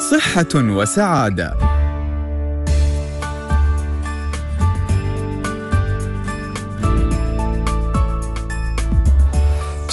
صحة وسعادة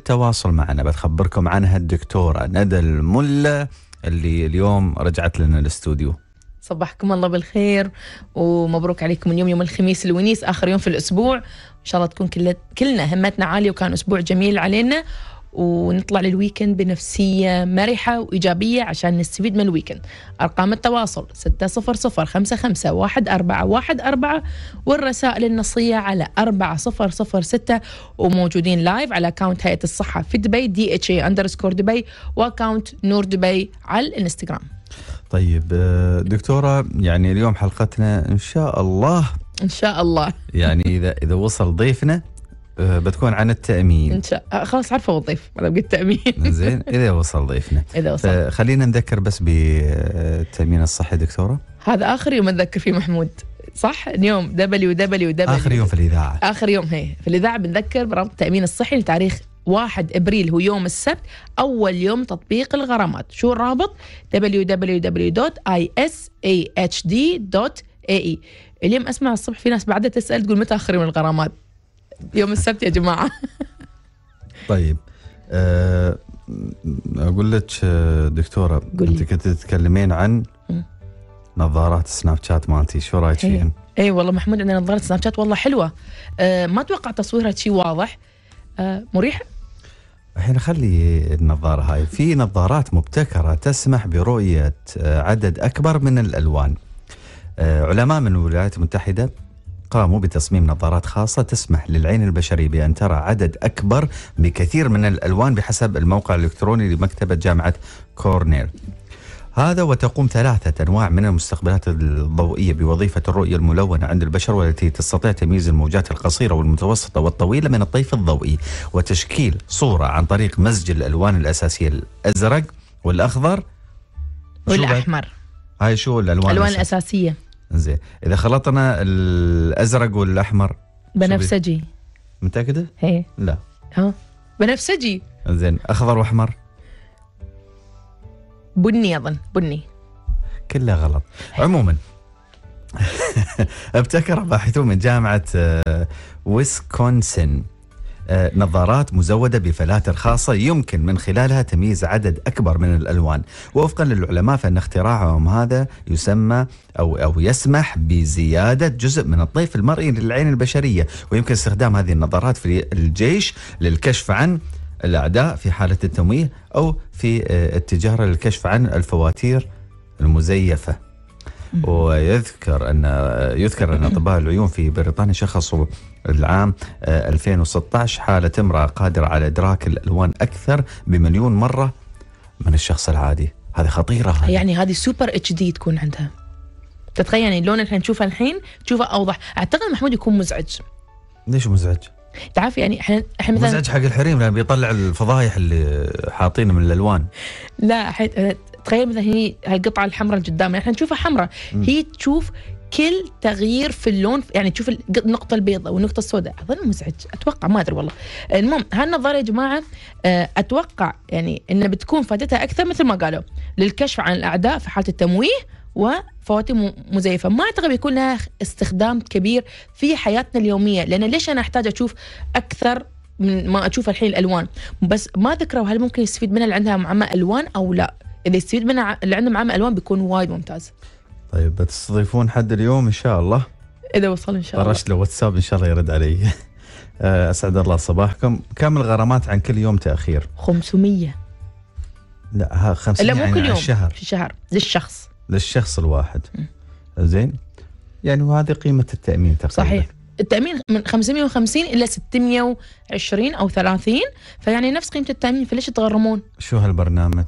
بالتواصل معنا بتخبركم عنها الدكتورة ندى الملا اللي اليوم رجعت لنا الاستوديو صبحكم الله بالخير ومبروك عليكم اليوم يوم الخميس الونيس اخر يوم في الاسبوع ان شاء الله تكون كل... كلنا همتنا عاليه وكان اسبوع جميل علينا ونطلع للويكند بنفسية مرحة وإيجابية عشان نستفيد من الويكند أرقام التواصل 600551414 والرسائل النصية على 4006 وموجودين لايف على أكاونت هيئة الصحة في دبي دي اتش اي اندرسكور دبي وأكاونت نور دبي على الانستغرام طيب آه، دكتورة يعني اليوم حلقتنا إن شاء الله إن شاء الله يعني إذا إذا وصل ضيفنا آه، بتكون عن التامين ان شاء آه، خلاص عارفه وظيف ما بقيت تامين زين اذا وصل ضيفنا اذا وصل آه، خلينا نذكر بس بالتامين الصحي دكتوره هذا اخر يوم نذكر فيه محمود صح؟ اليوم دبليو دبليو دبليو اخر يوم في الاذاعه اخر يوم هي في الاذاعه بنذكر برابط التامين الصحي لتاريخ 1 ابريل هو يوم السبت اول يوم تطبيق الغرامات، شو الرابط؟ www.isahd.ae اليوم اسمع الصبح في ناس بعدها تسال تقول متى اخر يوم الغرامات؟ يوم السبت يا جماعه طيب آه، اقول لك آه، دكتوره انت كنت تتكلمين عن نظارات سناب شات مالتي شو رايك إيه. فيهن؟ اي والله محمود عندنا نظاره سناب شات والله حلوه أه ما اتوقع تصويرها شيء واضح أه مريحه الحين خلي النظاره هاي في نظارات مبتكره تسمح برؤيه آه، عدد اكبر من الالوان علماء من الولايات المتحده قاموا بتصميم نظارات خاصة تسمح للعين البشري بأن ترى عدد أكبر بكثير من الألوان بحسب الموقع الإلكتروني لمكتبة جامعة كورنيل هذا وتقوم ثلاثة أنواع من المستقبلات الضوئية بوظيفة الرؤية الملونة عند البشر والتي تستطيع تمييز الموجات القصيرة والمتوسطة والطويلة من الطيف الضوئي وتشكيل صورة عن طريق مزج الألوان الأساسية الأزرق والأخضر والأحمر هاي شو الألوان الألوان الأساسية زين اذا خلطنا الازرق والاحمر بنفسجي متاكده؟ ايه لا ها بنفسجي زين اخضر واحمر بني اظن بني كلها غلط عموما ابتكر باحثون من جامعه آه، ويسكونسن آه، نظارات مزودة بفلاتر خاصة يمكن من خلالها تمييز عدد أكبر من الألوان ووفقا للعلماء فإن اختراعهم هذا يسمى أو, أو يسمح بزيادة جزء من الطيف المرئي للعين البشرية ويمكن استخدام هذه النظارات في الجيش للكشف عن الأعداء في حالة التمويه أو في آه، التجارة للكشف عن الفواتير المزيفة ويذكر أن يذكر أن أطباء العيون في بريطانيا شخصوا العام 2016 آه، حالة امرأة قادرة على إدراك الألوان أكثر بمليون مرة من الشخص العادي هذه خطيرة هذه. يعني هذه سوبر اتش دي تكون عندها تتخيل يعني اللون اللي احنا نشوفه الحين تشوفه اوضح اعتقد محمود يكون مزعج ليش مزعج تعرف يعني احنا احنا مثلا مزعج حق الحريم لان بيطلع الفضايح اللي حاطينه من الالوان لا تخيل مثلا هي هالقطعه الحمراء اللي قدامنا احنا نشوفها حمراء هي تشوف كل تغيير في اللون يعني تشوف النقطه البيضاء والنقطه السوداء اظن مزعج اتوقع ما ادري والله المهم هالنظارة يا جماعه آه، اتوقع يعني انها بتكون فائدتها اكثر مثل ما قالوا للكشف عن الاعداء في حاله التمويه وفواتير مزيفه ما اعتقد بيكون لها استخدام كبير في حياتنا اليوميه لان ليش انا احتاج اشوف اكثر من ما اشوف الحين الالوان بس ما ذكروا هل ممكن يستفيد منها اللي عندها معمى الوان او لا اللي يستفيد منها اللي عندهم عامل الوان بيكون وايد ممتاز طيب بتستضيفون حد اليوم ان شاء الله اذا وصل ان شاء الله طرشت له واتساب ان شاء الله يرد علي آه، اسعد الله صباحكم كم الغرامات عن كل يوم تاخير 500 لا ها 500 لا مو يعني كل يوم الشهر. في الشهر للشخص للشخص الواحد م. زين يعني وهذه قيمه التامين تقريبا صحيح التامين من 550 الى 620 او 30 فيعني نفس قيمه التامين فليش تغرمون شو هالبرنامج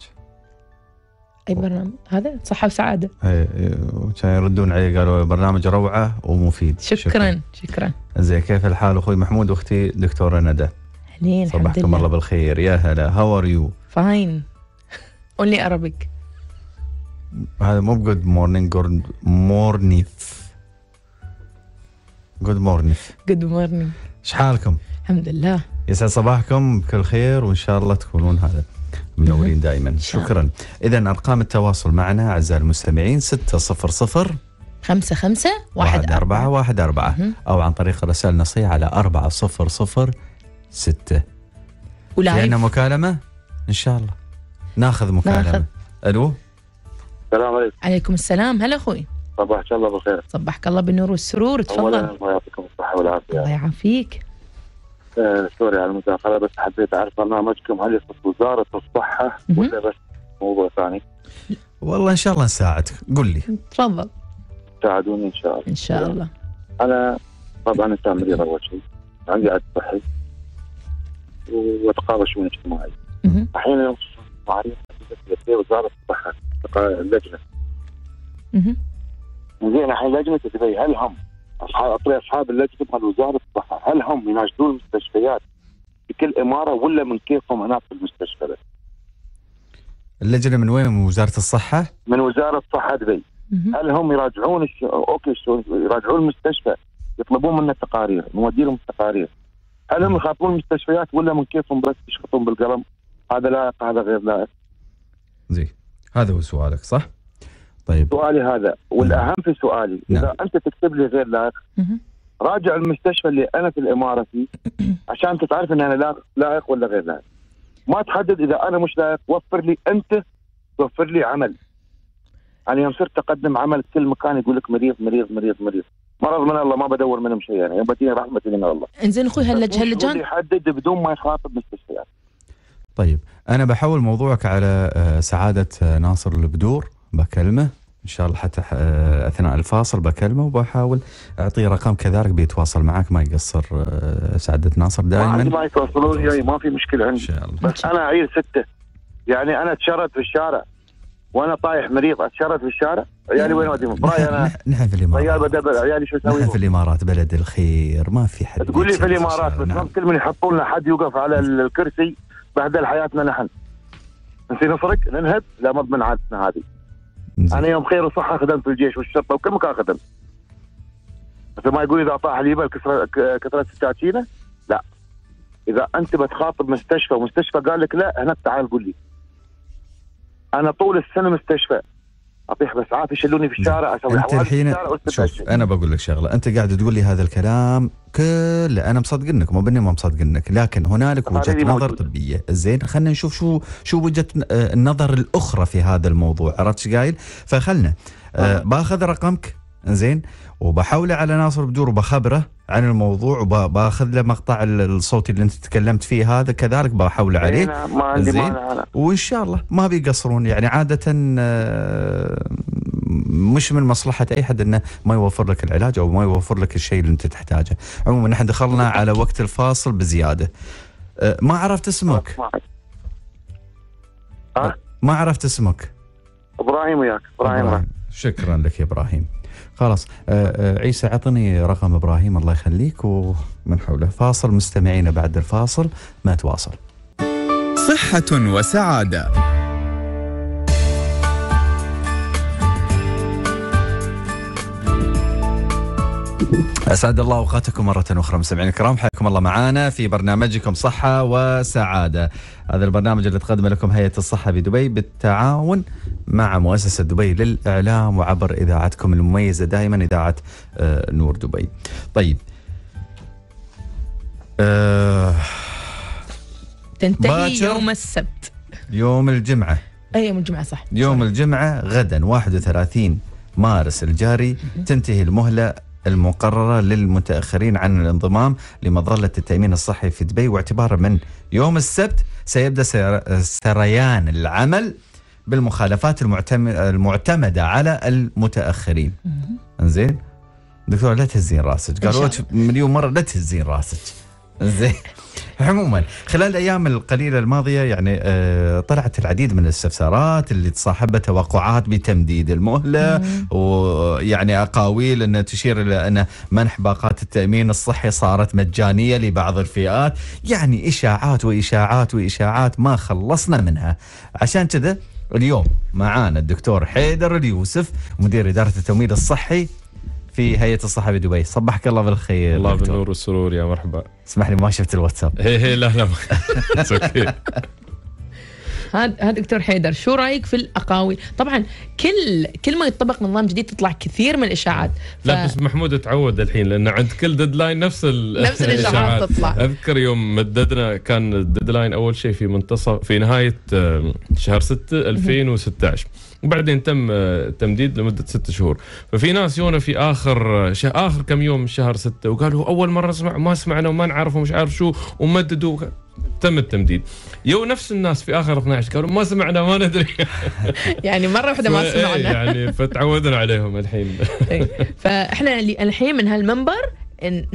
اي برنامج هذا صحه وسعاده إيه، إيه، كانوا يردون علي قالوا برنامج روعه ومفيد شكرا شكرا, شكرا. زين كيف الحال اخوي محمود واختي دكتوره ندى اهلين صبحكم الله بالخير يا هلا هاو ار يو فاين اونلي ارابيك هذا مو بجود مورنينج جود مورنينج جود مورنينج جود مورنينج ايش حالكم؟ الحمد لله يسعد صباحكم بكل خير وان شاء الله تكونون هذا منورين دائما شكرا إذا أرقام التواصل معنا أعزائي المستمعين 600 خمسة خمسة واحد, واحد أربعة, أربعة واحد أربعة مم. أو عن طريق رسائل نصية على أربعة صفر صفر ستة ولعنا مكالمة إن شاء الله ناخذ مكالمة ناخذ. ألو السلام عليكم عليكم السلام هلا أخوي صباحك الله بالخير صباحك الله بالنور والسرور تفضل الله يعطيكم الصحة والعافية الله يعافيك سوري على المداخله بس حبيت اعرف برنامجكم هل يخص وزاره الصحه ولا بس موضوع ثاني؟ والله ان شاء الله نساعدك قل لي تفضل ساعدوني ان شاء الله ان شاء الله انا طبعا انسان مريض اول شيء عندي عدد صحي واتقاضى شؤون اجتماعي احيانا في وزاره الصحه لجنه زين الحين لجنه دبي هل هم اطري اصحاب اللجنه مال وزاره الصحه هل هم يناشدون المستشفيات بكل اماره ولا من كيفهم هناك في المستشفى اللجنه من وين؟ من وزاره الصحه؟ من وزاره الصحه دبي. هل هم يراجعون الش... اوكي شو... يراجعون المستشفى يطلبون منا تقارير نودي لهم التقارير. هل هم يخافون المستشفيات ولا من كيفهم بس يشخطون بالقلم؟ هذا لائق هذا غير لائق. زين هذا هو سؤالك صح؟ طيب سؤالي هذا والاهم في سؤالي نعم. اذا انت تكتب لي غير لائق راجع المستشفى اللي انا في الاماره فيه عشان انت تعرف ان انا لائق ولا غير لائق ما تحدد اذا انا مش لائق وفر لي انت توفر لي عمل انا يعني يوم صرت اقدم عمل في كل مكان يقول لك مريض مريض مريض مريض مرض من الله ما بدور منهم شيء يعني يوم بديني رحمه من الله انزين اخوي هلج هلجان يحدد بدون ما يخاطب مستشفيات طيب انا بحول موضوعك على آه، سعاده آه، ناصر البدور بكلمه ان شاء الله حتى آه، اثناء الفاصل بكلمه وبحاول اعطيه رقم كذلك بيتواصل معك ما يقصر آه، سعاده ناصر دائما ما يتواصلون وياي ما في مشكله عندي ان شاء الله بس انا عيل سته يعني انا تشرد في الشارع وانا طايح مريض اتشرد في الشارع عيالي وين اوديهم؟ برايي انا نحن في الامارات عيال بدبل عيالي شو اسوي؟ نحن في الامارات بلد الخير ما في حد تقول لي في الامارات بس نعم. كل من يحطون لنا حد يوقف على الكرسي بهدل حياتنا نحن نسي نفرق ننهب لا مضمن عادتنا هذه انا يوم خير وصحه خدمت في الجيش والشرطه وكل مكان خدمت مثل ما يقول اذا طاح الجبل كثرة كثرت التعتينه لا اذا انت بتخاطب مستشفى ومستشفى قال لك لا هناك تعال قول لي انا طول السنه مستشفى اطيح عافي يشلوني في الشارع اسوي انت الحين شوف انا بقول لك شغله انت قاعد تقول لي هذا الكلام كله انا مصدقنك مو بني ما مصدقنك لكن هنالك وجهه نظر موجود. طبيه زين خلينا نشوف شو شو وجهه آه، النظر الاخرى في هذا الموضوع عرفت ايش قايل فخلنا آه. باخذ رقمك زين وبحوله على ناصر بدور وبخبره عن الموضوع وباخذ له مقطع الصوت اللي انت تكلمت فيه هذا كذلك بحوله إيه، عليه ما عندي زين وان شاء الله ما بيقصرون يعني عاده آه، مش من مصلحه اي حد انه ما يوفر لك العلاج او ما يوفر لك الشيء اللي انت تحتاجه عموما احنا دخلنا على وقت الفاصل بزياده آه، ما عرفت اسمك ما عرفت اسمك ابراهيم وياك ابراهيم, إبراهيم. شكرا لك يا ابراهيم خلاص آه، آه، عيسى عطني رقم ابراهيم الله يخليك ومن حوله فاصل مستمعينا بعد الفاصل ما تواصل صحة وسعادة اسعد الله اوقاتكم مره اخرى مستمعينا الكرام حياكم الله معنا في برنامجكم صحه وسعاده هذا البرنامج اللي تقدمه لكم هيئه الصحه بدبي بالتعاون مع مؤسسه دبي للاعلام وعبر اذاعتكم المميزه دائما اذاعه آه، نور دبي طيب أه تنتهي يوم السبت يوم الجمعه اي يوم الجمعه صح يوم صح. الجمعه غدا 31 مارس الجاري تنتهي المهله المقررة للمتأخرين عن الانضمام لمظلة التأمين الصحي في دبي واعتبارا من يوم السبت سيبدأ سريان العمل بالمخالفات المعتمدة على المتأخرين زين دكتور لا تهزين راسك قالوا مليون مرة لا تهزين راسك زين عموما خلال الايام القليله الماضيه يعني آه طلعت العديد من الاستفسارات اللي تصاحبها توقعات بتمديد المهله ويعني اقاويل انها تشير الى ان منح باقات التامين الصحي صارت مجانيه لبعض الفئات، يعني اشاعات واشاعات واشاعات ما خلصنا منها. عشان كذا اليوم معانا الدكتور حيدر اليوسف مدير اداره التمويل الصحي في هيئه الصحه بدبي صبحك الله بالخير الله بالنور والسرور يا مرحبا اسمح لي ما شفت الواتساب هي هي لا لا اوكي هذا هذا دكتور حيدر شو رايك في الاقاويل طبعا كل كل ما يطبق نظام جديد تطلع كثير من الاشاعات ف... لا بس محمود تعود الحين لانه عند كل ديدلاين نفس ال... نفس الاشاعات تطلع اذكر يوم مددنا كان الديدلاين اول شيء في منتصف في نهايه شهر 6 2016 وبعدين تم آه، تمديد لمده ست شهور ففي ناس يونا في اخر آه، شهر اخر كم يوم من شهر ستة وقالوا اول مره نسمع ما سمعنا وما نعرف ومش عارف شو ومددوا تم التمديد يو نفس الناس في اخر 12 قالوا ما سمعنا ما ندري يعني مره واحده ما إيه، سمعنا يعني فتعودنا عليهم الحين إيه. فاحنا الحين من هالمنبر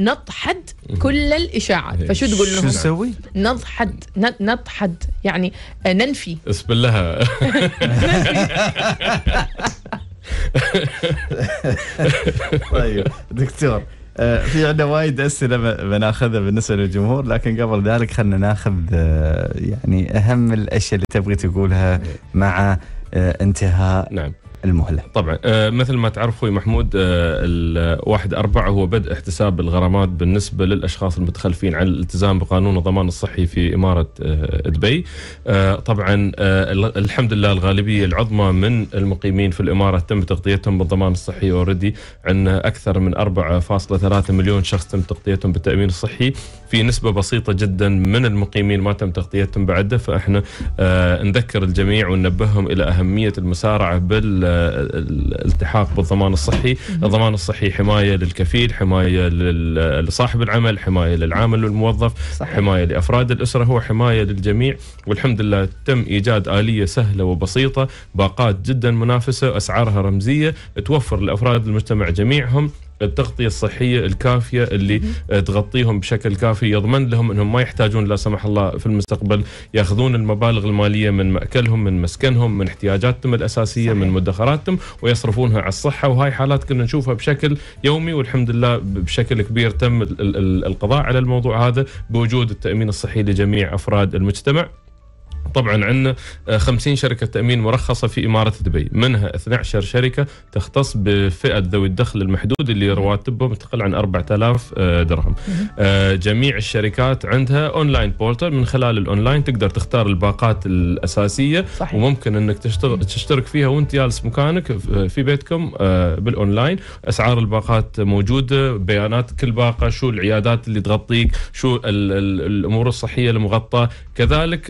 نطحد كل الاشاعات إيه. فشو تقول لهم؟ شو نسوي؟ نطحد نطحد يعني آه، ننفي اسم لها طيب دكتور آه، في عندنا وايد اسئله بناخذها بالنسبه للجمهور لكن قبل ذلك خلينا ناخذ آه، يعني اهم الاشياء اللي تبغي تقولها إيه. مع انتهاء نعم. المهله. طبعا آه، مثل ما تعرفوا يا محمود آه، الواحد أربعة هو بدء احتساب الغرامات بالنسبه للاشخاص المتخلفين عن الالتزام بقانون الضمان الصحي في اماره آه، دبي. طبعا الحمد لله الغالبيه العظمى من المقيمين في الاماره تم تغطيتهم بالضمان الصحي اوريدي عندنا اكثر من 4.3 مليون شخص تم تغطيتهم بالتامين الصحي في نسبه بسيطه جدا من المقيمين ما تم تغطيتهم بعده فاحنا نذكر الجميع وننبههم الى اهميه المسارعه بال الالتحاق بالضمان الصحي الضمان الصحي حماية للكفيل حماية لصاحب العمل حماية للعامل والموظف صحيح. حماية لأفراد الأسرة هو حماية للجميع والحمد لله تم إيجاد آلية سهلة وبسيطة باقات جدا منافسة أسعارها رمزية توفر لأفراد المجتمع جميعهم التغطيه الصحيه الكافيه اللي آه، تغطيهم بشكل كافي يضمن لهم انهم ما يحتاجون لا سمح الله في المستقبل ياخذون المبالغ الماليه من ماكلهم من مسكنهم من احتياجاتهم الاساسيه صحيح. من مدخراتهم ويصرفونها على الصحه وهاي حالات كنا نشوفها بشكل يومي والحمد لله بشكل كبير تم القضاء على الموضوع هذا بوجود التامين الصحي لجميع افراد المجتمع طبعا عندنا 50 آه، شركة تأمين مرخصة في إمارة دبي منها 12 شركة تختص بفئة ذوي الدخل المحدود اللي رواتبهم تقل عن 4000 آه، درهم آه، جميع الشركات عندها أونلاين بورتر من خلال الأونلاين تقدر تختار الباقات الأساسية صحيح. وممكن أنك تشتغل تشترك فيها وانت جالس مكانك في بيتكم بالأونلاين أسعار الباقات موجودة بيانات كل باقة شو العيادات اللي تغطيك شو الأمور الصحية المغطاة كذلك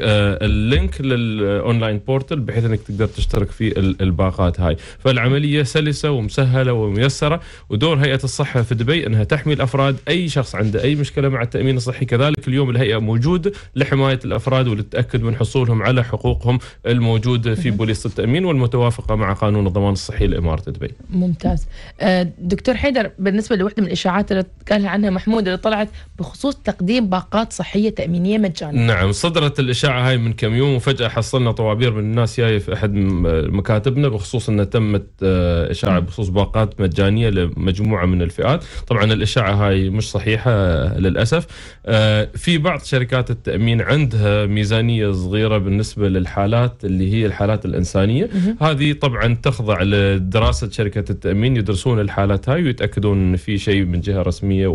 اللينك للاونلاين بورتل بحيث انك تقدر تشترك في الباقات هاي فالعمليه سلسه ومسهله وميسره ودور هيئه الصحه في دبي انها تحمي الافراد اي شخص عنده اي مشكله مع التامين الصحي كذلك اليوم الهيئه موجوده لحمايه الافراد وللتاكد من حصولهم على حقوقهم الموجوده في بوليصه التامين والمتوافقه مع قانون الضمان الصحي لاماره دبي ممتاز آه، دكتور حيدر بالنسبه لوحده من الاشاعات اللي قالها عنها محمود اللي طلعت بخصوص تقديم باقات صحيه تامينيه مجانا نعم صدرت الاشاعه هاي من كم يوم وفجاه حصلنا طوابير من الناس جايه في احد مكاتبنا بخصوص انه تمت آه، اشاعه بخصوص باقات مجانيه لمجموعه من الفئات، طبعا الاشاعه هاي مش صحيحه آه، للاسف. آه، في بعض شركات التامين عندها ميزانيه صغيره بالنسبه للحالات اللي هي الحالات الانسانيه، هذه طبعا تخضع لدراسه شركه التامين يدرسون الحالات هاي ويتاكدون ان في شيء من جهه رسميه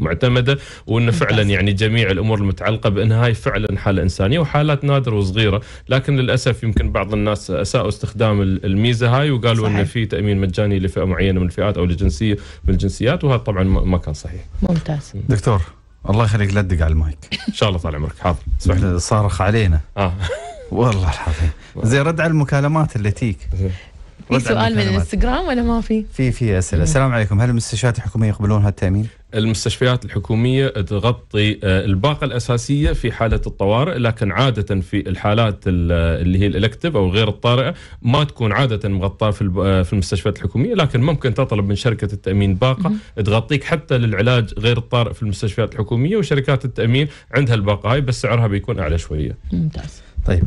معتمده وانه فعلا يعني جميع الامور المتعلقه بانها هاي فعلا حاله انسانيه وحالات نادره وصغيره لكن للاسف يمكن بعض الناس اساءوا استخدام الميزه هاي وقالوا ان في تامين مجاني لفئه معينه من الفئات او لجنسيه من الجنسيات وهذا طبعا ما كان صحيح. ممتاز. دكتور الله يخليك لا تدق على المايك. ان شاء الله طال عمرك حاضر. صارخ علينا. اه والله العظيم زي رد على المكالمات اللي تيك في سؤال من الانستغرام ولا ما في؟ في في اسئله، السلام عليكم، هل المستشفيات الحكوميه يقبلون هالتامين؟ المستشفيات الحكوميه تغطي آه، الباقه الاساسيه في حاله الطوارئ لكن عاده في الحالات آه، اللي هي الإلكتف او غير الطارئه ما تكون عاده مغطاه آه، في المستشفيات الحكوميه لكن ممكن تطلب من شركه التامين باقه تغطيك حتى للعلاج غير الطارئ في المستشفيات الحكوميه وشركات التامين عندها الباقه هاي بس سعرها بيكون اعلى شويه. ممتاز. طيب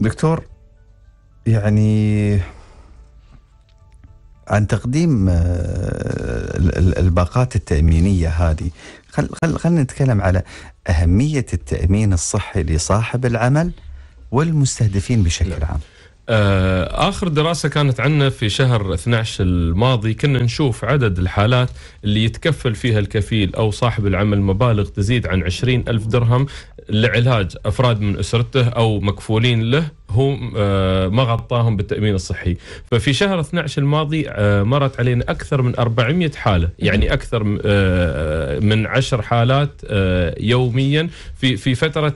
دكتور يعني عن تقديم آه، الباقات التأمينية هذه خل خل خل نتكلم على أهمية التأمين الصحي لصاحب العمل والمستهدفين بشكل لا. نعم. عام آه، اخر دراسه كانت عندنا في شهر 12 الماضي كنا نشوف عدد الحالات اللي يتكفل فيها الكفيل او صاحب العمل مبالغ تزيد عن 20 ألف درهم لعلاج افراد من اسرته او مكفولين له هو آه، ما غطاهم بالتامين الصحي، ففي شهر 12 الماضي آه، مرت علينا اكثر من 400 حاله، يعني اكثر من 10 حالات يوميا في في فتره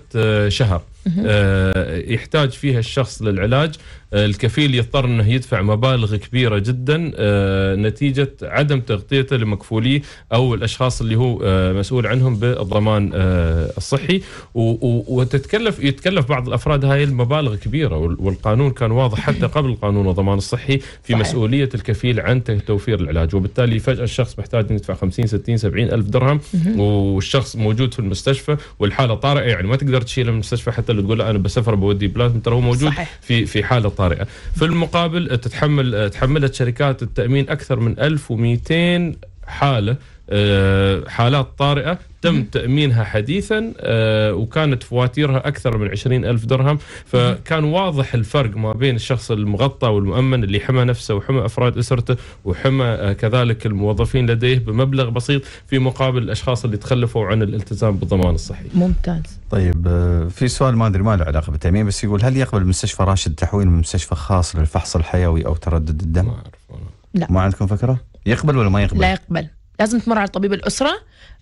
شهر. آه، يحتاج فيها الشخص للعلاج الكفيل يضطر انه يدفع مبالغ كبيره جدا آه، نتيجه عدم تغطيته لمكفوليه او الاشخاص اللي هو آه، مسؤول عنهم بالضمان آه، الصحي وتتكلف يتكلف بعض الافراد هاي المبالغ كبيره والقانون كان واضح حتى قبل قانون الضمان الصحي في صحيح. مسؤوليه الكفيل عن توفير العلاج وبالتالي فجاه الشخص محتاج يدفع 50 60 70 الف درهم والشخص موجود في المستشفى والحاله طارئه يعني ما تقدر تشيله من المستشفى حتى لو تقول انا بسافر بودي بلازم ترى هو موجود صحيح. في في حاله الطارئه في المقابل تتحمل تحملت شركات التامين اكثر من 1200 حاله آه، حالات طارئة تم تأمينها حديثا آه، وكانت فواتيرها أكثر من عشرين ألف درهم فكان واضح الفرق ما بين الشخص المغطى والمؤمن اللي حمى نفسه وحمى أفراد أسرته وحمى آه، كذلك الموظفين لديه بمبلغ بسيط في مقابل الأشخاص اللي تخلفوا عن الالتزام بالضمان الصحي ممتاز طيب في سؤال ما أدري ما له علاقة بالتأمين بس يقول هل يقبل مستشفى راشد تحويل من مستشفى خاص للفحص الحيوي أو تردد الدم؟ ما أعرف لا ما عندكم فكرة؟ يقبل ولا ما يقبل؟ لا يقبل لازم تمر على طبيب الاسره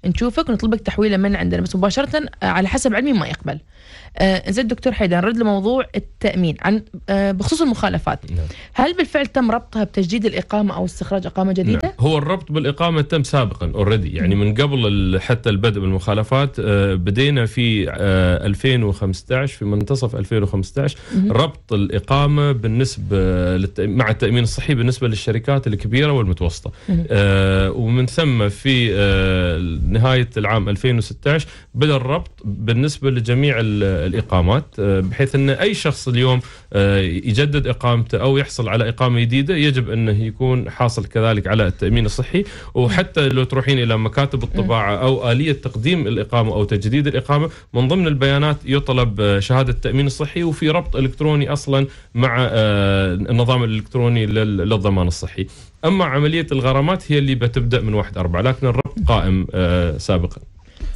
نشوفك ونطلبك تحويله من عندنا بس مباشره آه، على حسب علمي ما يقبل آه، زين دكتور حيدان رد لموضوع التامين عن آه، بخصوص المخالفات نعم. هل بالفعل تم ربطها بتجديد الاقامه او استخراج اقامه نعم. جديده نعم. هو الربط بالاقامه تم سابقا اوريدي يعني من قبل حتى البدء بالمخالفات آه، بدينا في 2015 في منتصف 2015 ربط الاقامه بالنسبه مع التامين الصحي بالنسبه للشركات الكبيره والمتوسطه ومن ثم في نهايه العام 2016 بدا الربط بالنسبه لجميع الاقامات آه، بحيث ان اي شخص اليوم آه، يجدد اقامته او يحصل على اقامه جديده يجب انه يكون حاصل كذلك على التامين الصحي وحتى لو تروحين الى مكاتب الطباعه إيه. او اليه تقديم الاقامه او تجديد الاقامه من ضمن البيانات يطلب آه، شهاده التامين الصحي وفي ربط الكتروني اصلا مع النظام الالكتروني للضمان الصحي. اما عمليه الغرامات هي اللي بتبدا من 1 4 لكن الربط قائم سابقا.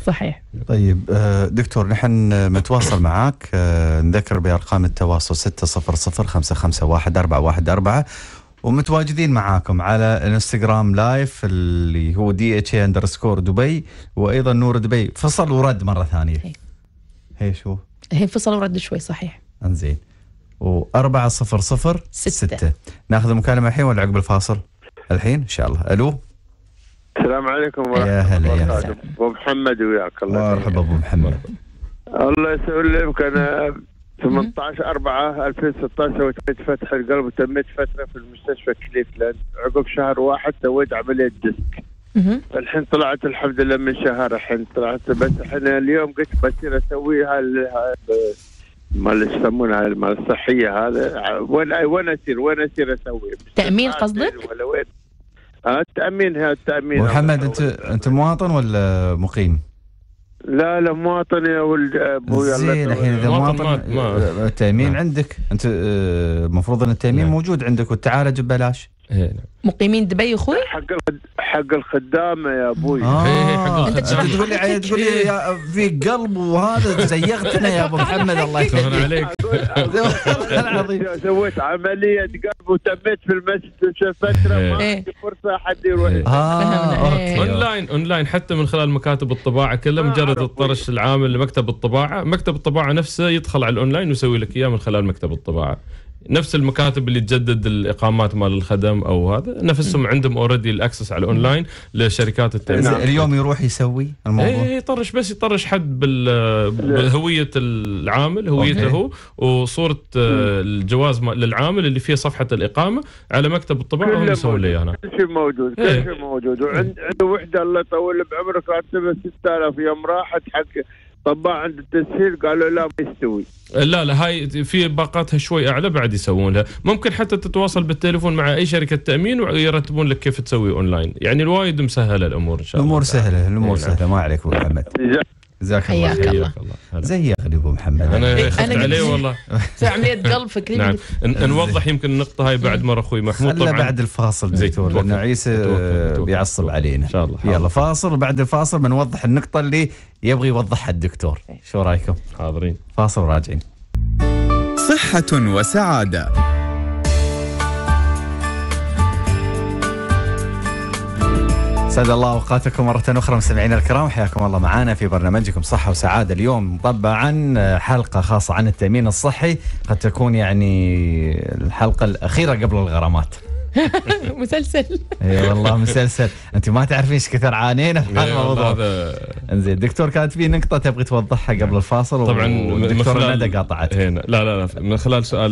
صحيح طيب آه، دكتور نحن متواصل معك آه، نذكر بارقام التواصل 600 ومتواجدين معاكم على انستغرام لايف اللي هو دي اتش اندرسكور دبي وايضا نور دبي فصل ورد مره ثانيه هي, إيه. هي شو هي إيه، فصل ورد شوي صحيح انزين و400 6 ناخذ المكالمه الحين ولا عقب الفاصل الحين ان شاء الله الو السلام عليكم ورحمه الله وبركاته ابو محمد وياك الله مرحبا ابو محمد الله يسلمك انا 18 4 2016 سويت فتح القلب وتميت فتره في المستشفى كليفلاند عقب شهر واحد سويت عمليه ديسك الحين طلعت الحمد لله من شهر الحين طلعت بس احنا اليوم قلت بصير اسويها مال يسمونها مال الصحيه هذا وين وين اسير وين اسير اسوي تامين قصدك؟ ولا وين؟ التامين آه، هذا التامين محمد انت انت مواطن ولا مقيم؟ لا لا مواطن يا ولد ابوي زين الحين اذا مواطن التامين نعم. عندك انت المفروض آه، ان التامين نعم. موجود عندك وتعالج ببلاش إيه، نعم. مقيمين دبي خويا حق حق الخدامه يا ابوي آه. إيه، انت تقول لي تقول لي في قلب وهذا زيغتنا يا ابو محمد الله يكرمك عليك سويت عمليه قلب وتميت في المسجد فتره إيه. ما عندي فرصه حد يروح آه، اونلاين اونلاين حتى من خلال مكاتب الطباعه كلها آه، مجرد الطرش العامل لمكتب الطباعه مكتب الطباعه نفسه يدخل على الاونلاين ويسوي لك اياه من خلال مكتب الطباعه نفس المكاتب اللي تجدد الاقامات مال الخدم او هذا نفسهم عندهم اوريدي الاكسس على الاونلاين لشركات التامين اليوم يروح يسوي الموضوع اي يطرش إيه، بس يطرش حد بهويه العامل هويته هو وصوره آه، الجواز للعامل اللي فيه صفحه الاقامه على مكتب الطباعه هم يسوون لي انا كل شيء موجود كل إيه. شيء موجود وعنده إيه. وحده الله يطول بعمرك راتبها 6000 يوم راحت حق طباع عند التسهيل قالوا لا ما يستوي لا لا هاي في باقاتها شوي اعلى بعد يسوون لها ممكن حتى تتواصل بالتليفون مع اي شركه تامين ويرتبون لك كيف تسوي اونلاين يعني الوايد مسهله الامور ان شاء الله الامور سهله الامور إيه، سهله نعم. ما عليك ابو محمد جزاك الله حياك الله, الله. اخي ابو محمد انا إيه، خفت عليه والله في قلب فكرين نعم نوضح يمكن النقطه هاي بعد مره اخوي محمود طبعا بعد الفاصل دكتور لان عيسى بيعصب علينا ان شاء الله يلا فاصل وبعد الفاصل بنوضح النقطه اللي يبغي يوضحها الدكتور شو رايكم حاضرين فاصل وراجعين صحه وسعاده اسعد الله اوقاتكم مره اخرى مستمعينا الكرام حياكم الله معنا في برنامجكم صحه وسعاده اليوم طبعا حلقه خاصه عن التامين الصحي قد تكون يعني الحلقه الاخيره قبل الغرامات مسلسل اي والله مسلسل انت ما تعرفين ايش كثر عانينا في هذا الموضوع انزين الدكتور كانت في نقطه تبغي توضحها قبل نعم. الفاصل طبعا الدكتور ندى قاطعت لا لا لا من خلال سؤال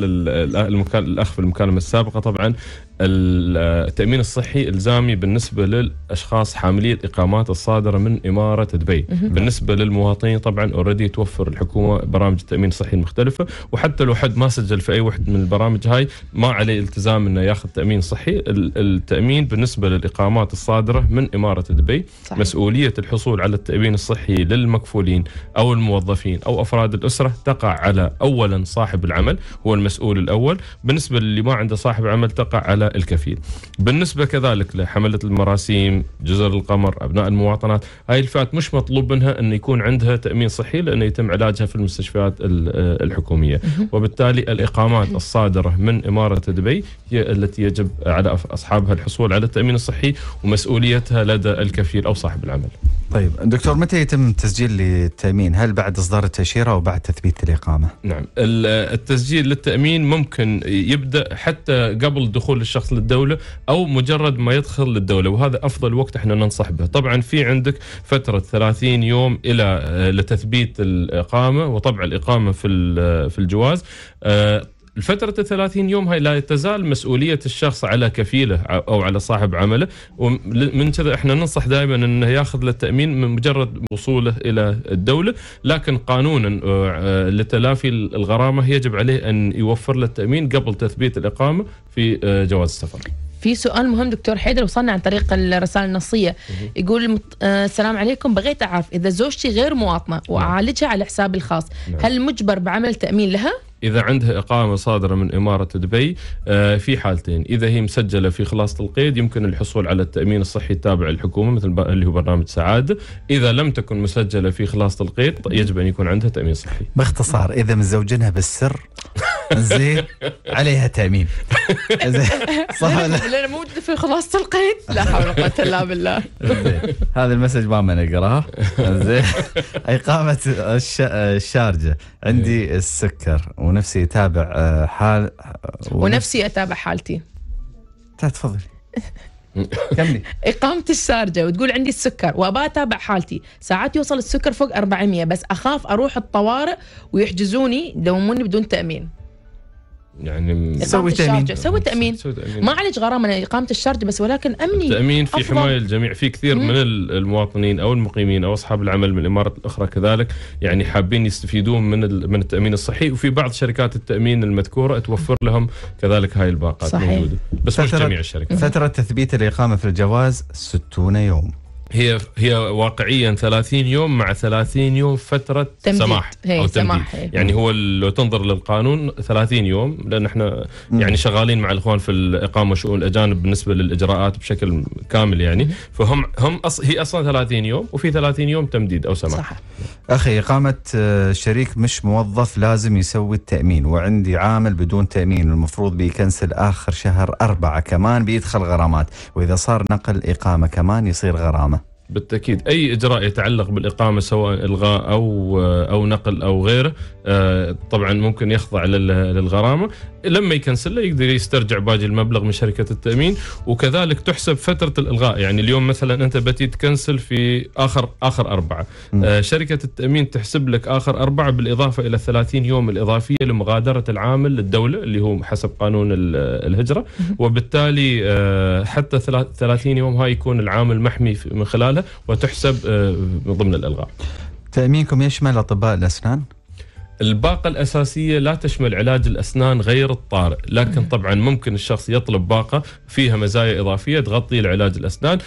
الاخ في المكالمه السابقه طبعا التامين الصحي الزامي بالنسبه للاشخاص حاملي الاقامات الصادره من اماره دبي نعم. بالنسبه للمواطنين طبعا اوريدي توفر الحكومه برامج التامين الصحي المختلفه وحتى لو حد ما سجل في اي واحد من البرامج هاي ما عليه التزام انه ياخذ تامين صحي التامين بالنسبه للاقامات الصادره من اماره دبي صحيح. مسؤوليه الحصول على التامين الصحي للمكفولين او الموظفين او افراد الاسره تقع على اولا صاحب العمل هو المسؤول الاول بالنسبه للي ما عنده صاحب عمل تقع على الكفيل بالنسبة كذلك لحملة المراسيم جزر القمر أبناء المواطنات هاي الفئات مش مطلوب منها أن يكون عندها تأمين صحي لأنه يتم علاجها في المستشفيات الحكومية وبالتالي الإقامات الصادرة من إمارة دبي هي التي يجب على أصحابها الحصول على التأمين الصحي ومسؤوليتها لدى الكفيل أو صاحب العمل طيب دكتور متى يتم التسجيل للتامين؟ هل بعد اصدار التاشيره او بعد تثبيت الاقامه؟ نعم التسجيل للتامين ممكن يبدا حتى قبل دخول الشخص للدوله او مجرد ما يدخل للدوله وهذا افضل وقت احنا ننصح به، طبعا في عندك فتره 30 يوم الى آه، لتثبيت الاقامه وطبع الاقامه في آه، في الجواز آه، الفترة الثلاثين يوم هاي لا تزال مسؤولية الشخص على كفيله أو على صاحب عمله ومن كذا احنا ننصح دائما أنه ياخذ للتأمين من مجرد وصوله إلى الدولة لكن قانونا آه، آه، لتلافي الغرامة يجب عليه أن يوفر له التأمين قبل تثبيت الإقامة في آه، جواز السفر في سؤال مهم دكتور حيدر وصلنا عن طريق الرسائل النصيه يقول آه، السلام عليكم بغيت اعرف اذا زوجتي غير مواطنه نعم. واعالجها على حسابي الخاص نعم. هل مجبر بعمل تامين لها؟ إذا عندها إقامة صادرة من إمارة دبي آه، في حالتين إذا هي مسجلة في خلاصة القيد يمكن الحصول على التأمين الصحي التابع للحكومة مثل اللي هو برنامج سعادة إذا لم تكن مسجلة في خلاصة القيد يجب أن يكون عندها تأمين صحي باختصار إذا مزوجينها بالسر زين عليها تامين زين صح ولا لا مو في خلاصه القيد لا حول ولا قوه الا بالله زين هذا المسج ما نقراه زين اقامه الشارجه عندي إيه. السكر ونفسي اتابع آه، حال ونفسي اتابع حالتي تفضلي كملي إقامة الشارجة وتقول عندي السكر وأبا أتابع حالتي ساعات يوصل السكر فوق 400 بس أخاف أروح الطوارئ ويحجزوني يدوموني بدون تأمين يعني سوي تامين سوي تامين ما عليك غرامه اقامه الشرج بس ولكن امني التامين في أفضل. حمايه الجميع في كثير مم. من المواطنين او المقيمين او اصحاب العمل من الامارات الاخرى كذلك يعني حابين يستفيدون من من التامين الصحي وفي بعض شركات التامين المذكوره توفر لهم كذلك هاي الباقات صحيح. موجوده بس مش جميع الشركات فتره تثبيت الاقامه في الجواز 60 يوم هي هي واقعيا 30 يوم مع 30 يوم فتره تمديد. سماح او تمديد سماح يعني هو لو تنظر للقانون 30 يوم لان احنا مم. يعني شغالين مع الاخوان في الاقامه وشؤون الاجانب بالنسبه للاجراءات بشكل كامل يعني فهم هم أص هي اصلا 30 يوم وفي 30 يوم تمديد او سماح صح. اخي اقامه آه، شريك مش موظف لازم يسوي التامين وعندي عامل بدون تامين المفروض بيكنسل اخر شهر أربعة كمان بيدخل غرامات واذا صار نقل اقامه كمان يصير غرامه بالتاكيد اي اجراء يتعلق بالاقامه سواء الغاء او او نقل او غيره آه، طبعا ممكن يخضع للغرامه لما يكنسله يقدر يسترجع باقي المبلغ من شركه التامين وكذلك تحسب فتره الالغاء يعني اليوم مثلا انت بتي تكنسل في اخر اخر اربعه آه، شركه التامين تحسب لك اخر اربعه بالاضافه الى 30 يوم الاضافيه لمغادره العامل للدوله اللي هو حسب قانون الهجره وبالتالي آه، حتى 30 يوم هاي يكون العامل محمي من خلال الحاله وتحسب آه، ضمن الالغاء. تامينكم يشمل اطباء الاسنان؟ الباقة الأساسية لا تشمل علاج الأسنان غير الطارئ لكن طبعا ممكن الشخص يطلب باقة فيها مزايا إضافية تغطي لعلاج الأسنان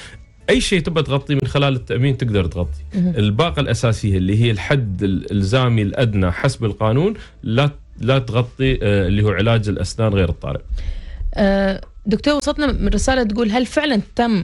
اي شيء تبى تغطي من خلال التامين تقدر تغطي الباقه الاساسيه اللي هي الحد الالزامي الادنى حسب القانون لا لا تغطي آه، اللي هو علاج الاسنان غير الطارئ آه، دكتور وصلتنا من رساله تقول هل فعلا تم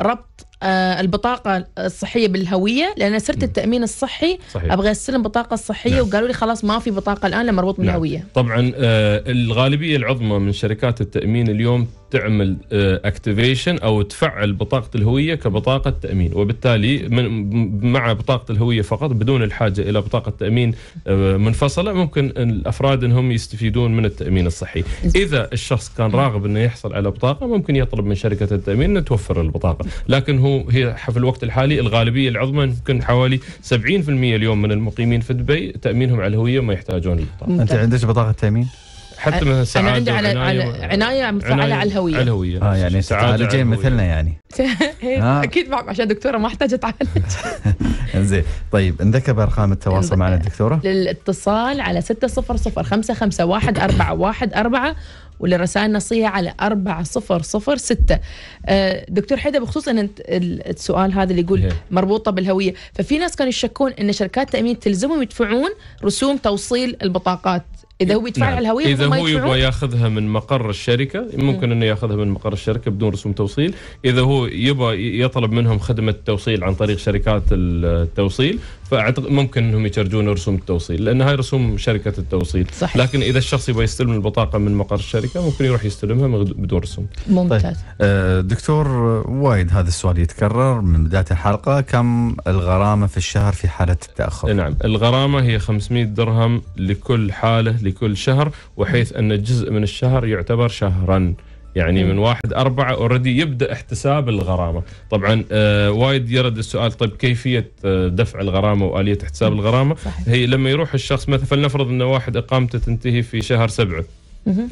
ربط آه، البطاقه الصحيه بالهويه لان صرت التامين الصحي صحيح. ابغى استلم بطاقه صحيه نعم. وقالوا لي خلاص ما في بطاقه الان لما مربوط بالهويه نعم. بالهويه طبعا آه، الغالبيه العظمى من شركات التامين اليوم تعمل اكتيفيشن آه، او تفعل بطاقه الهويه كبطاقه تامين وبالتالي من مع بطاقه الهويه فقط بدون الحاجه الى بطاقه تامين آه، منفصله ممكن الافراد انهم يستفيدون من التامين الصحي اذا الشخص كان راغب انه يحصل على بطاقه ممكن يطلب من شركه التامين ان توفر البطاقه لكن هو هي في الوقت الحالي الغالبيه العظمى يمكن حوالي 70% اليوم من المقيمين في دبي تامينهم على الهويه وما يحتاجون البطاقه انت عندك بطاقه تامين حتى من السعاده انا عندي على عنايه, عناية عناية على الهويه على الهويه اه يعني تعالجين مثلنا يعني إيه، آه. اكيد عشان دكتوره ما احتاج اتعالج زين طيب نذكر بارقام التواصل معنا الدكتوره للاتصال على 600551 وللرسائل النصيه على 4006 آه، دكتور حيدر بخصوص ان السؤال هذا اللي يقول إيه. مربوطه بالهويه ففي ناس كانوا يشكون ان شركات التامين تلزمهم يدفعون رسوم توصيل البطاقات اذا هو إيه، يدفع نعم. الهويه اذا هو يبغى ياخذها من مقر الشركه ممكن م. انه ياخذها من مقر الشركه بدون رسوم توصيل اذا هو يبغى يطلب منهم خدمه توصيل عن طريق شركات التوصيل فاعتقد ممكن انهم يشرجون رسوم التوصيل لان هاي رسوم شركه التوصيل صحيح. لكن اذا الشخص يبغى يستلم البطاقه من مقر الشركه ممكن يروح يستلمها بدون رسوم ممتاز طيب. آه دكتور وايد هذا السؤال يتكرر من بدايه الحلقه كم الغرامه في الشهر في حاله التاخر إيه نعم الغرامه هي 500 درهم لكل حاله لكل شهر وحيث ان جزء من الشهر يعتبر شهرا يعني من واحد أربعة اوريدي يبدا احتساب الغرامه طبعا آه وايد يرد السؤال طيب كيفيه آه، دفع الغرامه واليه احتساب الغرامه صحيح. هي لما يروح الشخص مثلا فلنفرض ان واحد اقامته تنتهي في شهر سبعة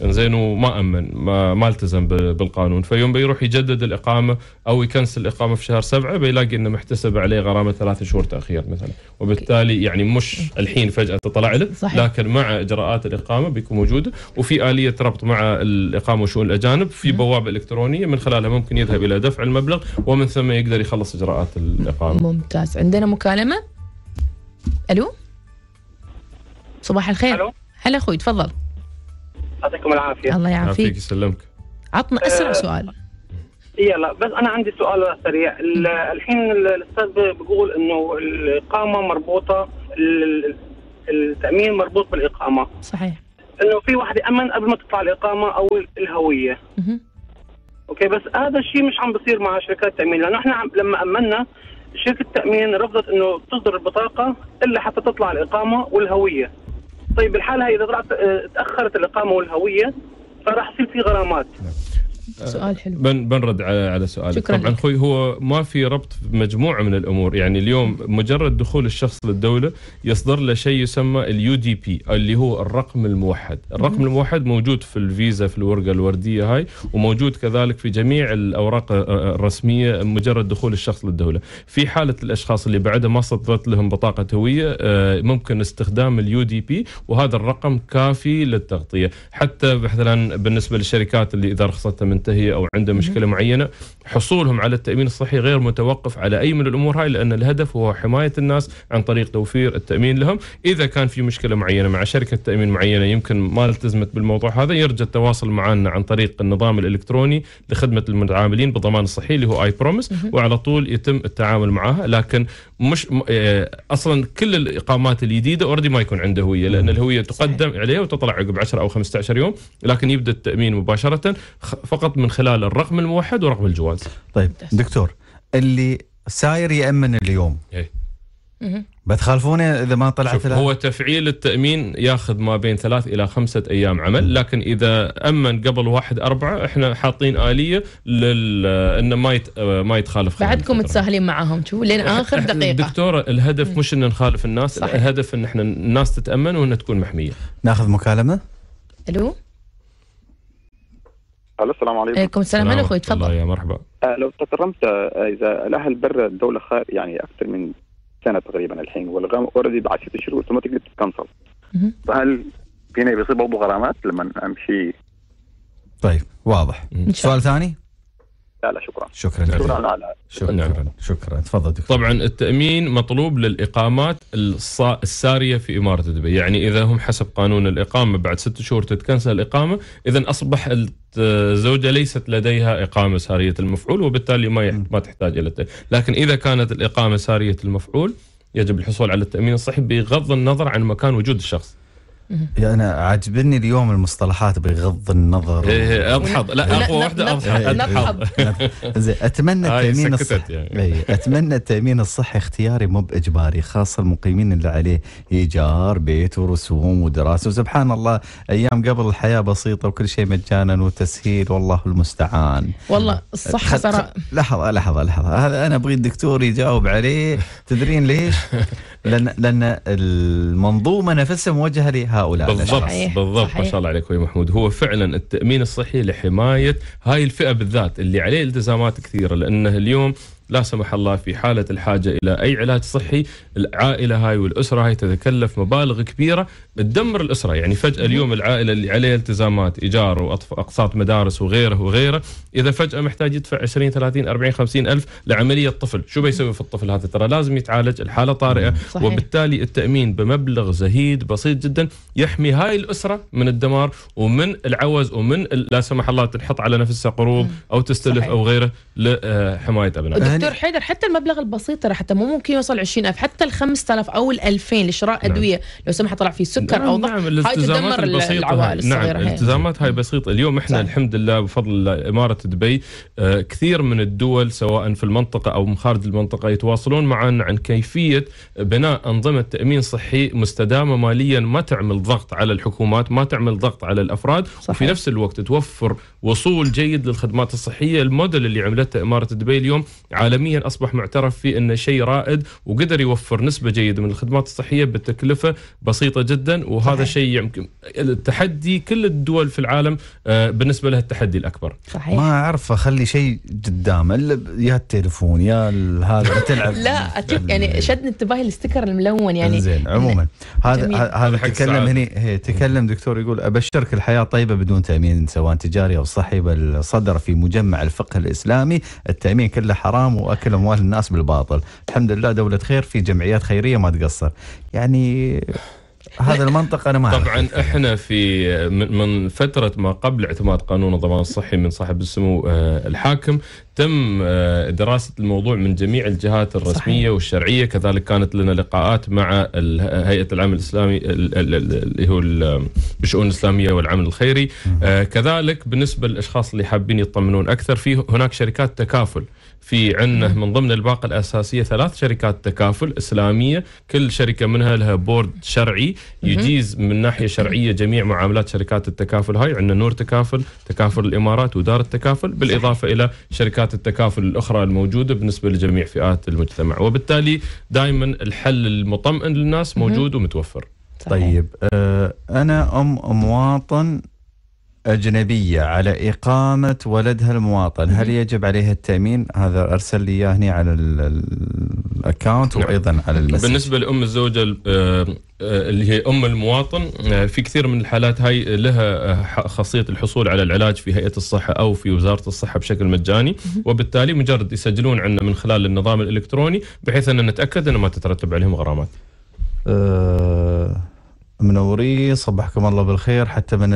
زين وما امن ما, ما التزم بالقانون فيوم بيروح يجدد الاقامه او يكنسل الاقامه في شهر سبعه بيلاقي انه محتسب عليه غرامه ثلاث شهور تاخير مثلا وبالتالي يعني مش الحين فجاه تطلع له لكن مع اجراءات الاقامه بيكون موجوده وفي اليه ربط مع الاقامه وشؤون الاجانب في بوابه الكترونيه من خلالها ممكن يذهب الى دفع المبلغ ومن ثم يقدر يخلص اجراءات الاقامه. ممتاز عندنا مكالمه الو صباح الخير. الو هلا اخوي تفضل. يعطيكم العافيه الله يعافيك يعافيك يسلمك عطنا آه، اسرع أه سؤال يلا إيه، بس انا عندي سؤال سريع الحين الاستاذ بيقول انه الاقامه مربوطه التامين مربوط بالاقامه صحيح انه في واحد يامن قبل ما تطلع الاقامه او الهويه مه. اوكي بس هذا الشيء مش عم بصير مع شركات التامين لانه احنا لما امنا شركه التامين رفضت انه تصدر البطاقه الا حتى تطلع الاقامه والهويه طيب الحالة إذا طلعت آه، تأخرت الإقامة والهوية فراح يصير في غرامات. نعم. آه، سؤال حلو بن بنرد على على سؤالك شكرا طبعا اخوي هو ما في ربط مجموعه من الامور يعني اليوم مجرد دخول الشخص للدوله يصدر له شيء يسمى اليو دي بي اللي هو الرقم الموحد الرقم الموحد موجود في الفيزا في الورقه الورديه هاي وموجود كذلك في جميع الاوراق آه، الرسميه مجرد دخول الشخص للدوله في حاله الاشخاص اللي بعدها ما صدرت لهم بطاقه هويه آه، ممكن استخدام اليو دي بي وهذا الرقم كافي للتغطيه حتى مثلا بالنسبه للشركات اللي اذا رخصتها من تنتهي أو عنده مشكلة معينة حصولهم على التأمين الصحي غير متوقف على أي من الأمور هاي لأن الهدف هو حماية الناس عن طريق توفير التأمين لهم إذا كان في مشكلة معينة مع شركة تأمين معينة يمكن ما التزمت بالموضوع هذا يرجى التواصل معنا عن طريق النظام الإلكتروني لخدمة المتعاملين بالضمان الصحي اللي هو آي بروميس وعلى طول يتم التعامل معها لكن مش آه، اصلا كل الاقامات الجديده اوريدي ما يكون عنده هويه لان الهويه تقدم عليه وتطلع عقب 10 او 15 يوم لكن يبدا التامين مباشره فقط فقط من خلال الرقم الموحد ورقم الجواز طيب دكتور اللي ساير يامن اليوم إيه؟ بتخالفوني اذا ما طلعت ثلاث هو تفعيل التامين ياخذ ما بين ثلاث الى خمسه ايام عمل لكن اذا امن قبل واحد أربعة احنا حاطين اليه لل انه ما يت... ما يتخالف بعدكم متساهلين معاهم شو لين اخر دقيقه دكتوره الهدف مش ان نخالف الناس صحيح. الهدف ان احنا الناس تتامن وان تكون محميه ناخذ مكالمه الو الو السلام عليكم عليكم السلام عليكم اخوي تفضل يا مرحبا آه لو تكرمت أه، اذا الاهل برا الدوله خار يعني اكثر من سنه تقريبا الحين والغرام اوريدي بعد ست اشهر اوتوماتيكلي بتتكنسل فهل فينا بيصير برضه غرامات لما امشي طيب واضح سؤال ثاني؟ لا لا شكرا شكرا شكرا لا لا. شكرا نعم. شكرا تفضل دكتور طبعا التامين مطلوب للاقامات الساريه في اماره دبي يعني اذا هم حسب قانون الاقامه بعد ست شهور تتكنسل الاقامه اذا اصبح الزوجه ليست لديها اقامه ساريه المفعول وبالتالي ما يح... ما تحتاج الى التأمين. لكن اذا كانت الاقامه ساريه المفعول يجب الحصول على التامين الصحي بغض النظر عن مكان وجود الشخص انا عاجبني اليوم المصطلحات بغض النظر ايه, إيه، اضحض لا اقوى واحده اضحض زين اتمنى التامين الصحي يعني. إيه، اتمنى التامين الصحي اختياري مو باجباري خاصه المقيمين اللي عليه ايجار بيت ورسوم ودراسه وسبحان الله ايام قبل الحياه بسيطه وكل شيء مجانا وتسهيل والله المستعان والله الصحه ترى لحظه لحظه لحظه هذا انا ابغي الدكتور يجاوب عليه تدرين ليش؟ لان لان المنظومه نفسها موجهه لهؤلاء بالضبط الأشخاص. بالضبط صحيح. ما شاء الله عليك يا محمود هو فعلا التامين الصحي لحمايه هاي الفئه بالذات اللي عليه التزامات كثيره لانه اليوم لا سمح الله في حالة الحاجة إلى أي علاج صحي العائلة هاي والأسرة هاي تتكلف مبالغ كبيرة تدمر الأسرة يعني فجأة اليوم العائلة اللي عليها التزامات إيجار وأقساط مدارس وغيره وغيره إذا فجأة محتاج يدفع 20 30 40 50 ألف لعملية طفل شو بيسوي في الطفل هذا ترى لازم يتعالج الحالة طارئة صحيح. وبالتالي التأمين بمبلغ زهيد بسيط جدا يحمي هاي الأسرة من الدمار ومن العوز ومن لا سمح الله تنحط على نفسها قروض أو تستلف صحيح. أو غيره لحماية أبنائها يعني دكتور حيدر حتى المبلغ البسيط ترى حتى مو ممكن يوصل 20000 حتى ال 5000 او ال 2000 لشراء نعم. ادويه لو سمح طلع فيه سكر نعم او ضغط نعم الالتزامات البسيطه العوائل نعم الالتزامات هاي بسيطه اليوم احنا صح. الحمد لله بفضل اماره دبي آه كثير من الدول سواء في المنطقه او من خارج المنطقه يتواصلون معنا عن كيفيه بناء انظمه تامين صحي مستدامه ماليا ما تعمل ضغط على الحكومات ما تعمل ضغط على الافراد صحيح. وفي نفس الوقت توفر وصول جيد للخدمات الصحيه الموديل اللي عملته اماره دبي اليوم عالميا اصبح معترف فيه انه شيء رائد وقدر يوفر نسبه جيده من الخدمات الصحيه بتكلفه بسيطه جدا وهذا صحيح. شيء يمكن التحدي كل الدول في العالم آه، بالنسبه لها التحدي الاكبر صحيح. ما اعرف اخلي شيء قدامه يا التليفون يا هذا تلعب لا اكيد يعني شد انتباهي الاستيكر الملون يعني زين عموما هذا هذا تكلم هنا تكلم دكتور يقول ابشرك الحياه طيبه بدون تامين سواء تجاري او صحي بل صدر في مجمع الفقه الاسلامي التامين كله حرام واكل اموال الناس بالباطل الحمد لله دوله خير في جمعيات خيريه ما تقصر يعني هذا المنطق انا ما طبعا احنا في من فتره ما قبل اعتماد قانون الضمان الصحي من صاحب السمو آه، الحاكم تم آه، دراسه الموضوع من جميع الجهات الرسميه صحيح. والشرعيه كذلك كانت لنا لقاءات مع هيئه العمل الاسلامي اللي هو بالشؤون الاسلاميه والعمل الخيري آه، كذلك بالنسبه للاشخاص اللي حابين يطمنون اكثر في هناك شركات تكافل في عندنا نعم. من ضمن الباقة الأساسية ثلاث شركات تكافل إسلامية كل شركة منها لها بورد شرعي يجيز من ناحية شرعية جميع معاملات شركات التكافل هاي عندنا نور تكافل تكافل الإمارات ودار التكافل بالإضافة إلى شركات التكافل الأخرى الموجودة بالنسبة لجميع فئات المجتمع وبالتالي دائما الحل المطمئن للناس موجود ومتوفر طيب أه أنا أم مواطن أجنبية على إقامة ولدها المواطن هل يجب عليها التأمين هذا أرسل لي إياه هنا على الأكاونت نعم. وأيضا على المسج بالنسبة لأم الزوجة آه، اللي هي أم المواطن آه، في كثير من الحالات هاي لها آه، خاصية الحصول على العلاج في هيئة الصحة أو في وزارة الصحة بشكل مجاني وبالتالي مجرد يسجلون عندنا من خلال النظام الإلكتروني بحيث أن نتأكد أنه ما تترتب عليهم غرامات أه منورين صبحكم الله بالخير حتى من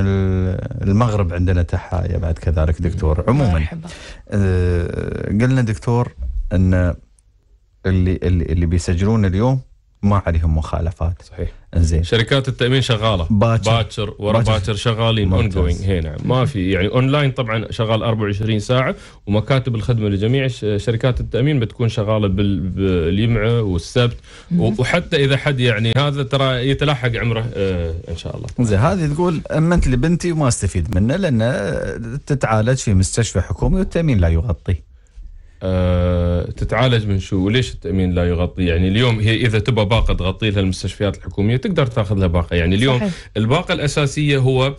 المغرب عندنا تحايا بعد كذلك دكتور عموما آه، قلنا دكتور ان اللي, اللي بيسجلون اليوم ما عليهم مخالفات صحيح زين شركات التامين شغاله باكر باكر ورا باكر شغالين اون جوينج هي نعم ما في يعني اونلاين طبعا شغال 24 ساعه ومكاتب الخدمه لجميع شركات التامين بتكون شغاله بالجمعه والسبت وحتى اذا حد يعني هذا ترى يتلاحق عمره آه ان شاء الله زين هذه تقول امنت لبنتي وما استفيد منه لان تتعالج في مستشفى حكومي والتامين لا يغطي آه، تتعالج من شو وليش التامين لا يغطي يعني اليوم هي اذا تبى باقه تغطي لها المستشفيات الحكوميه تقدر تاخذ لها باقه يعني اليوم صحيح. الباقه الاساسيه هو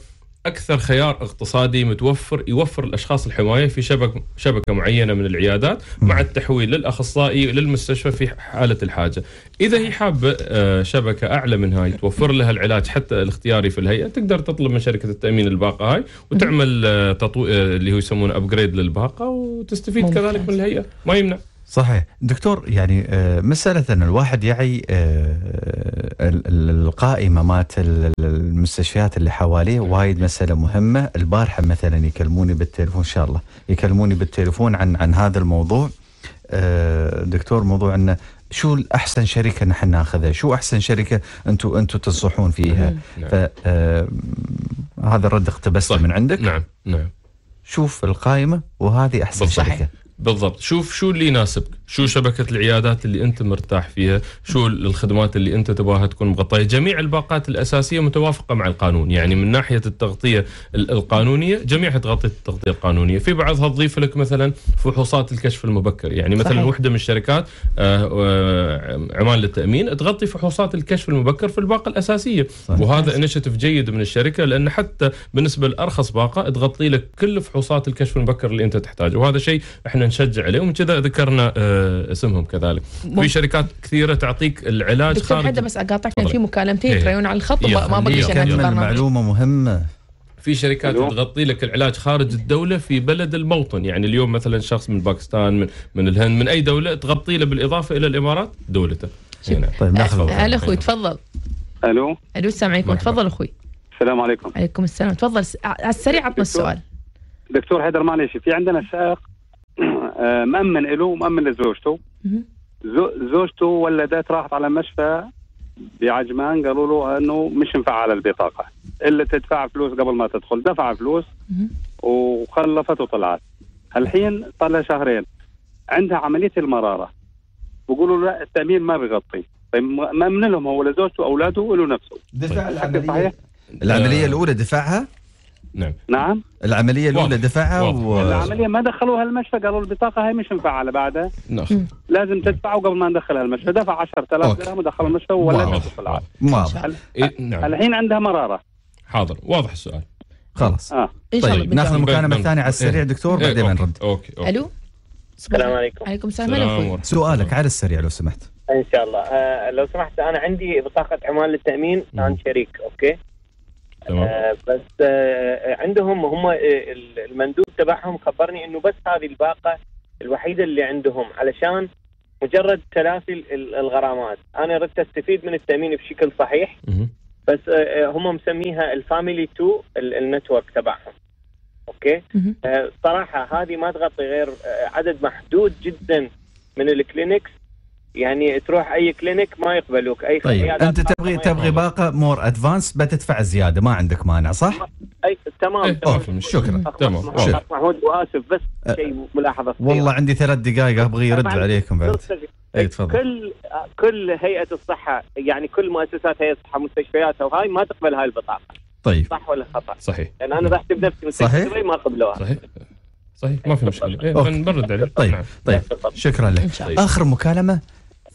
اكثر خيار اقتصادي متوفر يوفر الاشخاص الحمايه في شبك شبكه معينه من العيادات مع التحويل للاخصائي للمستشفى في حاله الحاجه. اذا هي حابه آه، شبكه اعلى من هاي توفر لها العلاج حتى الاختياري في الهيئه تقدر تطلب من شركه التامين الباقه هاي وتعمل آه، تطو... آه، اللي هو يسمونه ابجريد للباقه وتستفيد كذلك من الهيئه ما يمنع. صحيح دكتور يعني آه، مسألة أن الواحد يعي آه، القائمة مات المستشفيات اللي حواليه وايد مسألة مهمة البارحة مثلا يكلموني بالتليفون إن شاء الله يكلموني بالتليفون عن عن هذا الموضوع آه، دكتور موضوع أنه شو احسن شركه نحن ناخذها شو احسن شركه انتم انتم تنصحون فيها نعم. هذا الرد اقتبسته من عندك نعم نعم شوف القائمه وهذه احسن بالصحيح. شركه بالضبط شوف شو اللي يناسبك شو شبكة العيادات اللي أنت مرتاح فيها شو الخدمات اللي أنت تبغاها تكون مغطية جميع الباقات الأساسية متوافقة مع القانون يعني من ناحية التغطية القانونية جميعها تغطي التغطية القانونية في بعضها تضيف لك مثلا فحوصات الكشف المبكر يعني مثلا صحيح. وحدة من الشركات آه، آه، عمان للتأمين تغطي فحوصات الكشف المبكر في الباقة الأساسية صحيح. وهذا انشيتيف جيد من الشركة لأن حتى بالنسبة لأرخص باقة تغطي لك كل فحوصات الكشف المبكر اللي أنت تحتاجه وهذا شيء احنا نشجع عليهم كذا ذكرنا آه، اسمهم كذلك في شركات كثيره تعطيك العلاج خارج حدا بس اقاطعك كان في مكالمتين يتريون إيه. على الخط ما بقيت معلومه مهمه في شركات تغطي لك العلاج خارج الدوله في بلد الموطن يعني اليوم مثلا شخص من باكستان من, من الهند من اي دوله تغطي له بالاضافه الى الامارات دولته هنا. طيب ناخذ هلا اخوي تفضل الو الو السلام عليكم تفضل اخوي السلام عليكم عليكم السلام تفضل على السريع عطنا السؤال دكتور حيدر معلش في عندنا سائق آه، مأمن له ومأمن لزوجته زوجته ولدت راحت على مشفى بعجمان قالوا له انه مش مفعله البطاقه الا تدفع فلوس قبل ما تدخل دفع فلوس وخلفت وطلعت الحين طلع شهرين عندها عمليه المراره بيقولوا لا التامين ما بيغطي طيب مأمن لهم هو لزوجته واولاده وله نفسه دفع العمليه العمليه الاولى دفعها نعم نعم العمليه الاولى دفعها و... العمليه ما دخلوها المشفى قالوا البطاقه هي مش مفعله بعدها نعم. لازم تدفعوا قبل ما ندخلها المشفى دفع 10000 درهم ودخل المشفى ولا تدخل واضح إيه، نعم. الحين عندها مراره حاضر واضح السؤال خلاص آه. طيب ناخذ المكالمه نعم. الثانيه على إيه. السريع دكتور إيه، بعدين نرد اوكي اوكي الو السلام عليكم عليكم السلام سؤالك على السريع لو سمحت ان شاء الله آه لو سمحت انا عندي بطاقه عمال للتامين عن شريك اوكي آه، بس آه،, آه عندهم هم آه، المندوب تبعهم خبرني انه بس هذه الباقه الوحيده اللي عندهم علشان مجرد تلافي الغرامات انا ردت استفيد من التامين بشكل صحيح بس هم مسميها الفاميلي تو النتورك تبعهم اوكي صراحه هذه ما تغطي غير عدد محدود جدا من الكلينكس يعني تروح اي كلينك ما يقبلوك اي طيب انت تبغي تبغي باقه مور ادفانس بتدفع زياده ما عندك مانع صح؟ اي تمام, ايه تمام. شكرا تمام محمود واسف بس أه شيء ملاحظه فيه. والله عندي ثلاث دقائق ابغى يرد عليكم بعد اي تفضل كل كل هيئه الصحه يعني كل مؤسسات هيئه الصحه مستشفياتها وهاي ما تقبل هاي البطاقه طيب صح ولا خطا؟ صحيح لان انا رحت بنفسي مستشفى ما قبلوها صحيح صحيح ما في مشكله إيه، بنرد عليه طيب طيب نعم. شكرا لك اخر مكالمه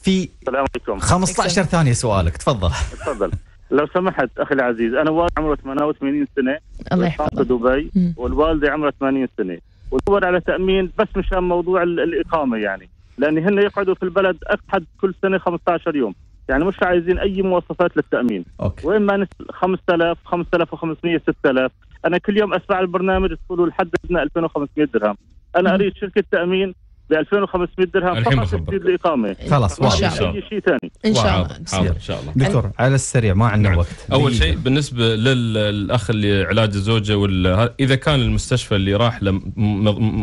في السلام عليكم 15 ثانيه سؤالك تفضل تفضل لو سمحت اخي العزيز انا والد عمره 88 سنه الله يحفظك دبي والوالده عمرها 80 سنه ودور على تامين بس مشان موضوع الاقامه يعني لان هن يقعدوا في البلد احد كل سنه 15 يوم يعني مش عايزين اي مواصفات للتامين أوكي. وين ما 5000 5500 6000 انا كل يوم اسمع البرنامج تقولوا لحد 2500 درهم انا اريد شركه تامين ب 2500 درهم الحين فقط تجديد الاقامه خلاص واضح ان شاء الله شيء ثاني ان شاء الله ان شاء الله دكتور نعم. على السريع ما عندنا نعم. وقت اول شيء بالنسبه للاخ اللي علاج الزوجه وال... اذا كان المستشفى اللي راح ل...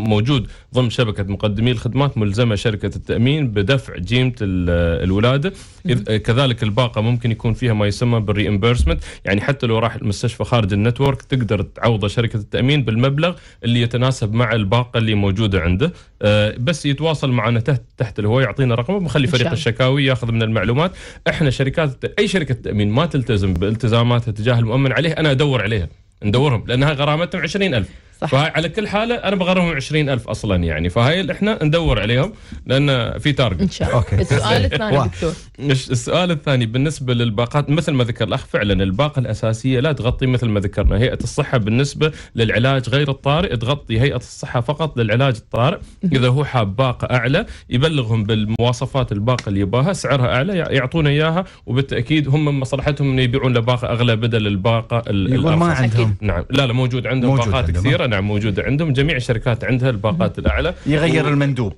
موجود ضمن شبكه مقدمي الخدمات ملزمه شركه التامين بدفع جيمه الولاده إذ... كذلك الباقه ممكن يكون فيها ما يسمى بالريمبرسمنت يعني حتى لو راح المستشفى خارج النتورك تقدر تعوضه شركه التامين بالمبلغ اللي يتناسب مع الباقه اللي موجوده عنده آه، بس بس يتواصل معنا تحت تحت الهواء يعطينا رقمه بنخلي فريق الشكاوي ياخذ من المعلومات احنا شركات اي شركه تامين ما تلتزم بالتزاماتها تجاه المؤمن عليه انا ادور عليها ندورهم لانها غرامتهم 20000 صح. فعلى كل حاله انا بغرمهم 20000 اصلا يعني فهاي احنا ندور عليهم لان في تارجت ان شاء الله أوكي. السؤال الثاني دكتور السؤال الثاني بالنسبه للباقات مثل ما ذكر الاخ فعلا الباقه الاساسيه لا تغطي مثل ما ذكرنا هيئه الصحه بالنسبه للعلاج غير الطارئ تغطي هيئه الصحه فقط للعلاج الطارئ اذا هو حاب باقه اعلى يبلغهم بالمواصفات الباقه اللي يباها سعرها اعلى يعطونا اياها وبالتاكيد هم من مصلحتهم انه يبيعون له باقه اغلى بدل الباقه يقول ما عندهم نعم لا لا موجود عندهم موجود باقات عندهم. كثيره الكبيره نعم موجوده عندهم جميع الشركات عندها الباقات الاعلى يغير و... المندوب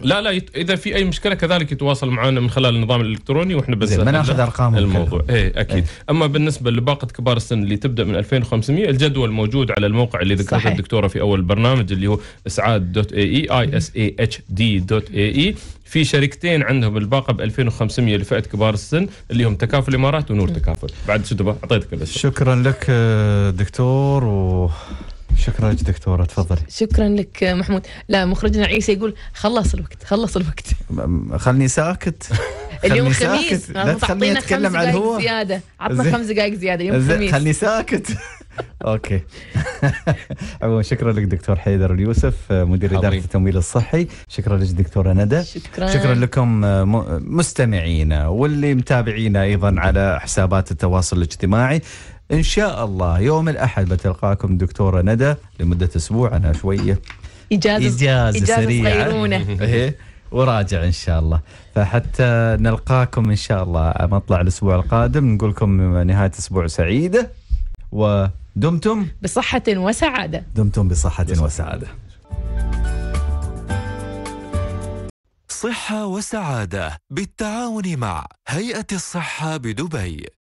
لا لا يت... اذا في اي مشكله كذلك يتواصل معنا من خلال النظام الالكتروني واحنا بس ما ناخذ ارقامهم الموضوع اي اكيد ايه. اما بالنسبه لباقه كبار السن اللي تبدا من 2500 الجدول موجود على الموقع اللي ذكرته الدكتوره في اول البرنامج اللي هو اسعاد دوت اي اي اي اس اي اتش دي دوت اي اي في شركتين عندهم الباقه ب 2500 لفئه كبار السن اللي هم تكافل الامارات ونور تكافل بعد شو تبغى اعطيتك الاسئله شكرا لك آه، دكتور و شكرا لك دكتورة تفضلي شكرا لك محمود لا مخرجنا عيسى يقول خلص الوقت خلص الوقت خلني ساكت اليوم خميس لا تخليني اتكلم عن هو زياده عطنا خمس دقائق زياده يوم خميس خلني ساكت اوكي عموما شكرا لك دكتور حيدر اليوسف مدير اداره التمويل الصحي شكرا لك دكتوره ندى شكرا شكرا لكم آه، مستمعينا واللي متابعينا ايضا على حسابات التواصل الاجتماعي إن شاء الله يوم الأحد بتلقاكم دكتورة ندى لمدة أسبوع أنا شوية إجازة إجازة, إجازة سريعة إيه، وراجع ان شاء الله فحتى نلقاكم ان شاء الله مطلع الاسبوع القادم نقول لكم نهايه اسبوع سعيده ودمتم بصحه وسعاده دمتم بصحه, بصحة وسعاده صحه وسعاده بالتعاون مع هيئه الصحه بدبي